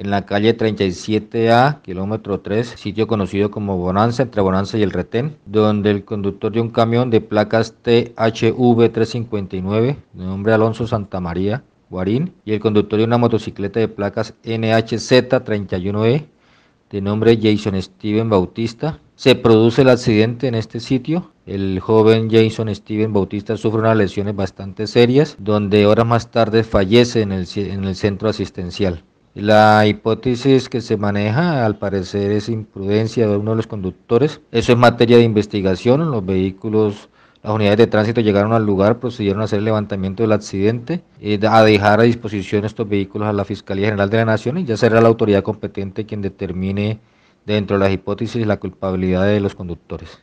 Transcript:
en la calle 37A, kilómetro 3, sitio conocido como Bonanza, entre Bonanza y el Retén, donde el conductor de un camión de placas THV359, de nombre Alonso Santa María Guarín, y el conductor de una motocicleta de placas NHZ31E, de nombre Jason Steven Bautista. Se produce el accidente en este sitio. El joven Jason Steven Bautista sufre unas lesiones bastante serias, donde horas más tarde fallece en el, en el centro asistencial. La hipótesis que se maneja, al parecer, es imprudencia de uno de los conductores. Eso es materia de investigación. Los vehículos, las unidades de tránsito llegaron al lugar, procedieron a hacer el levantamiento del accidente, y eh, a dejar a disposición estos vehículos a la Fiscalía General de la Nación y ya será la autoridad competente quien determine dentro de las hipótesis la culpabilidad de los conductores.